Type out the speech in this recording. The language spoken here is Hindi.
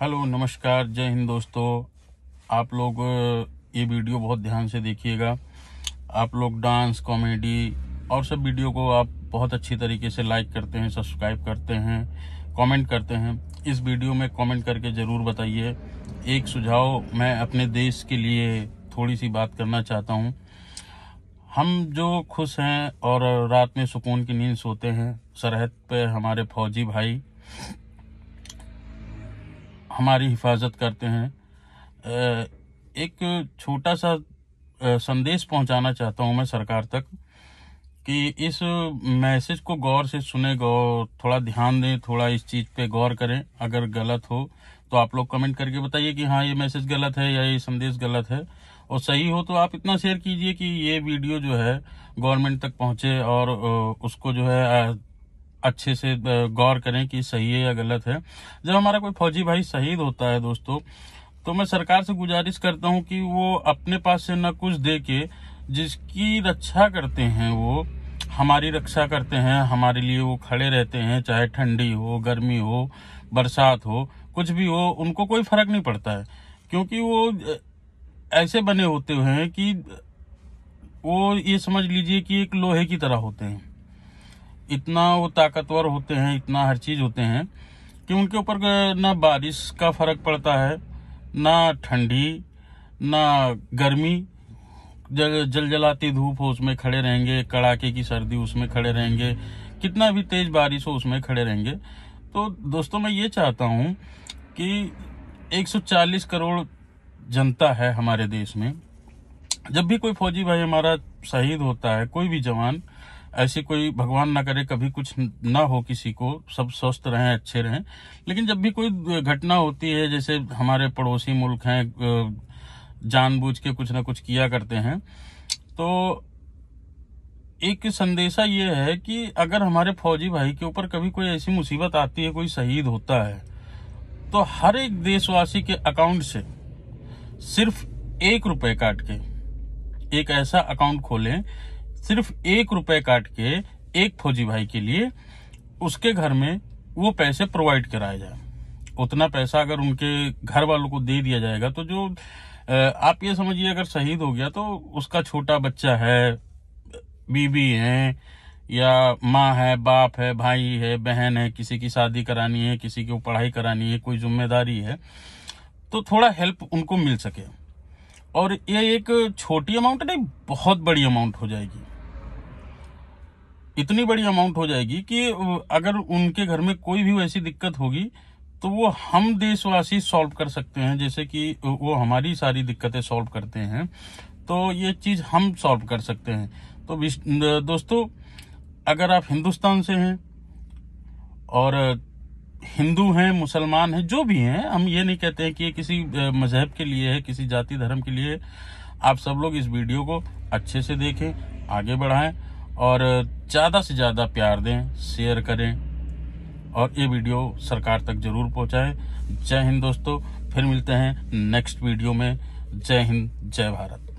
हेलो नमस्कार जय हिंद दोस्तों आप लोग ये वीडियो बहुत ध्यान से देखिएगा आप लोग डांस कॉमेडी और सब वीडियो को आप बहुत अच्छी तरीके से लाइक करते हैं सब्सक्राइब करते हैं कमेंट करते हैं इस वीडियो में कमेंट करके ज़रूर बताइए एक सुझाव मैं अपने देश के लिए थोड़ी सी बात करना चाहता हूँ हम जो खुश हैं और रात में सुकून की नींद सोते हैं सरहद पे हमारे फौजी भाई हमारी हिफाजत करते हैं एक छोटा सा संदेश पहुंचाना चाहता हूं मैं सरकार तक कि इस मैसेज को गौर से सुने गौर थोड़ा ध्यान दें थोड़ा इस चीज़ पे गौर करें अगर गलत हो तो आप लोग कमेंट करके बताइए कि हाँ ये मैसेज गलत है या ये संदेश गलत है और सही हो तो आप इतना शेयर कीजिए कि ये वीडियो जो है गवर्नमेंट तक पहुंचे और उसको जो है अच्छे से गौर करें कि सही है या गलत है जब हमारा कोई फौजी भाई शहीद होता है दोस्तों तो मैं सरकार से गुजारिश करता हूं कि वो अपने पास से न कुछ दे के जिसकी रक्षा करते हैं वो हमारी रक्षा करते हैं हमारे लिए वो खड़े रहते हैं चाहे ठंडी हो गर्मी हो बरसात हो कुछ भी हो उनको कोई फर्क नहीं पड़ता है क्योंकि वो ऐसे बने होते हैं कि वो ये समझ लीजिए कि एक लोहे की तरह होते हैं इतना वो ताकतवर होते हैं इतना हर चीज़ होते हैं कि उनके ऊपर ना बारिश का फ़र्क पड़ता है ना ठंडी ना गर्मी जल जल जलाती धूप हो उसमें खड़े रहेंगे कड़ाके की सर्दी उसमें खड़े रहेंगे कितना भी तेज़ बारिश हो उसमें खड़े रहेंगे तो दोस्तों मैं ये चाहता हूँ कि 140 करोड़ जनता है हमारे देश में जब भी कोई फौजी भाई हमारा शहीद होता है कोई भी जवान ऐसे कोई भगवान ना करे कभी कुछ ना हो किसी को सब स्वस्थ रहें अच्छे रहें लेकिन जब भी कोई घटना होती है जैसे हमारे पड़ोसी मुल्क हैं जानबूझ के कुछ ना कुछ किया करते हैं तो एक संदेशा ये है कि अगर हमारे फौजी भाई के ऊपर कभी कोई ऐसी मुसीबत आती है कोई शहीद होता है तो हर एक देशवासी के अकाउंट से सिर्फ एक रुपए काट के एक ऐसा अकाउंट खोलें सिर्फ एक रुपए काट के एक फौजी भाई के लिए उसके घर में वो पैसे प्रोवाइड कराए जाए उतना पैसा अगर उनके घर वालों को दे दिया जाएगा तो जो आप ये समझिए अगर शहीद हो गया तो उसका छोटा बच्चा है बीबी है या माँ है बाप है भाई है बहन है किसी की शादी करानी है किसी की पढ़ाई करानी है कोई जिम्मेदारी है तो थोड़ा हेल्प उनको मिल सके और ये एक छोटी अमाउंट नहीं बहुत बड़ी अमाउंट हो जाएगी इतनी बड़ी अमाउंट हो जाएगी कि अगर उनके घर में कोई भी वैसी दिक्कत होगी तो वो हम देशवासी सॉल्व कर सकते हैं जैसे कि वो हमारी सारी दिक्कतें सॉल्व करते हैं तो ये चीज़ हम सॉल्व कर सकते हैं तो दोस्तों अगर आप हिंदुस्तान से हैं और हिंदू हैं मुसलमान हैं जो भी हैं हम ये नहीं कहते हैं कि ये किसी मजहब के लिए है किसी जाति धर्म के लिए आप सब लोग इस वीडियो को अच्छे से देखें आगे बढ़ाएं और ज़्यादा से ज़्यादा प्यार दें शेयर करें और ये वीडियो सरकार तक ज़रूर पहुँचाएँ जय हिंद दोस्तों फिर मिलते हैं नेक्स्ट वीडियो में जय हिंद जय भारत